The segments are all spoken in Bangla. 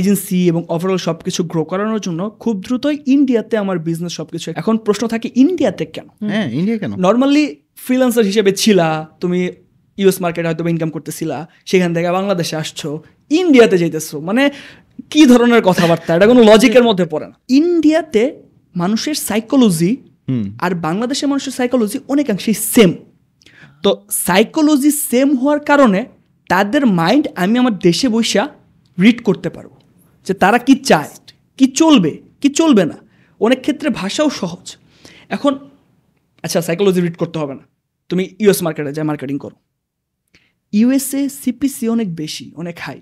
এজেন্সি এবং ওভারঅল সব কিছু গ্রো করানোর জন্য খুব দ্রুতই ইন্ডিয়াতে আমার বিজনেস সব কিছু এখন প্রশ্ন থাকে ইন্ডিয়াতে কেন হ্যাঁ ইন্ডিয়া কেন নর্মালি ফ্রিল্যান্সার হিসেবে ছিলা তুমি ইউএস মার্কেটে হয়তো ইনকাম করতেছিলা সেখান থেকে বাংলাদেশে আসছো ইন্ডিয়াতে যেতেছো মানে কি ধরনের কথাবার্তা এটা কোনো লজিকের মধ্যে পড়ে না ইন্ডিয়াতে মানুষের সাইকোলজি আর বাংলাদেশের মানুষের সাইকোলজি অনেকাংশেই সেম তো সাইকোলজি সেম হওয়ার কারণে তাদের মাইন্ড আমি আমার দেশে বৈশা রিড করতে পারবো যে তারা কি চায় কি চলবে কি চলবে না অনেক ক্ষেত্রে ভাষাও সহজ এখন আচ্ছা সাইকোলজি রিড করতে হবে না তুমি ইউএস মার্কেটে যায় মার্কেটিং করো ইউএসএ সিপিসি অনেক বেশি অনেক হাই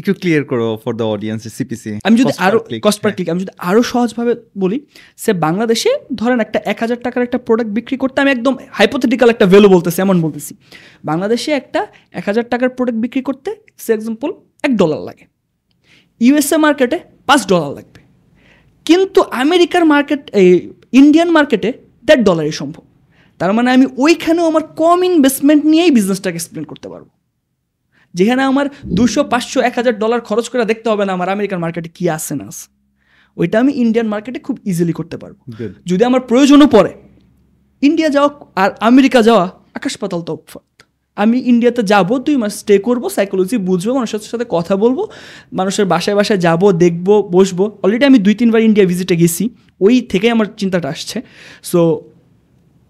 একটু ক্লিয়ার করো ফর দ্য অডিয়েন্স সিপিসি আমি যদি আরো কস্ট পার ক্লিক আমি যদি আরো সহজভাবে বলি সে বাংলাদেশে ধরেন একটা এক হাজার টাকার একটা প্রোডাক্ট বিক্রি করতে আমি একদম হাইপোথেটিক্যাল একটা ভ্যালু বলতেছি এমন বলতেছি বাংলাদেশে একটা এক হাজার টাকার প্রোডাক্ট বিক্রি করতে সে এক্সাম্পল এক ডলার লাগে ইউএসএ মার্কেটে পাঁচ ডলার লাগবে কিন্তু আমেরিকার মার্কেট এই ইন্ডিয়ান মার্কেটে দেড় ডলারই সম্ভব তার মানে আমি ওইখানেও আমার কম ইনভেস্টমেন্ট নিয়েই বিজনেসটাকে এক্সপ্লেন করতে পারবো যেখানে আমার দুশো পাঁচশো এক হাজার ডলার খরচ করে দেখতে হবে না আমার আমেরিকান মার্কেটে কী আছে না আছে ওইটা আমি ইন্ডিয়ান মার্কেটে খুব ইজিলি করতে পারবো যদি আমার প্রয়োজনও পড়ে ইন্ডিয়া যাওয়া আর আমেরিকা যাওয়া আকাশ পাতাল তফাৎ আমি ইন্ডিয়াতে যাব দুই মাস স্টে করবো সাইকোলজি বুঝবো মানুষের সাথে কথা বলবো মানুষের বাসায় বাসায় যাব দেখবো বসবো অলরেডি আমি দুই তিনবার ইন্ডিয়া ভিজিটে গেছি ওই থেকেই আমার চিন্তাটা আসছে সো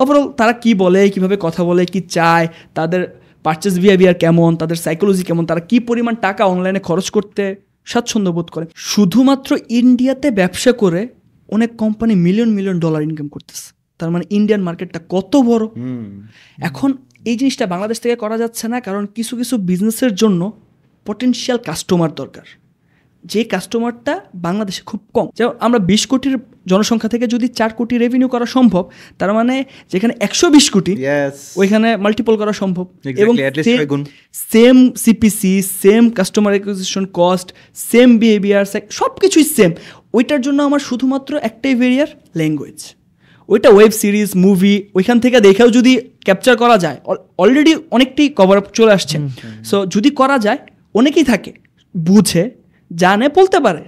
ওভারঅল তারা কি বলে কিভাবে কথা বলে কি চায় তাদের পারচেস বিহেভিয়ার কেমন তাদের সাইকোলজি কেমন তারা কি পরিমাণ টাকা অনলাইনে খরচ করতে স্বাচ্ছন্দ্য বোধ করে শুধুমাত্র ইন্ডিয়াতে ব্যবসা করে অনেক company million million dollar income করতেছে তার মানে ইন্ডিয়ান মার্কেটটা কত বড় এখন এই জিনিসটা বাংলাদেশ থেকে করা যাচ্ছে না কারণ কিছু কিছু বিজনেসের জন্য পটেনশিয়াল কাস্টমার দরকার যে কাস্টমারটা বাংলাদেশে খুব কম যেমন আমরা বিশ কোটির জনসংখ্যা থেকে যদি চার কোটি রেভিনিউ করা সম্ভব তার মানে যেখানে একশো বিশ কোটি ওইখানে মাল্টিপল করা সম্ভব এবং same CPC same customer acquisition cost same behaviour সব কিছুই সেম ওইটার জন্য আমার শুধুমাত্র একটাই ভেরিয়ার ল্যাঙ্গুয়েজ ওইটা ওয়েব সিরিজ মুভি ওইখান থেকে দেখেও যদি ক্যাপচার করা যায় অলরেডি অনেকটাই কভার আপ চলে আসছে সো যদি করা যায় অনেকেই থাকে বুঝে জানে বলতে পারে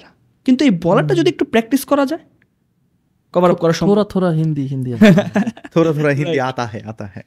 কিন্তু এই বলাটা যদি একটু প্র্যাকটিস করা যায় কভার আপ করা সম্ভব থোড়া থোড়া হিন্দি হিন্দি থোড়া থোড়া হিন্দি আতা হ্যাঁ আতা হ্যাঁ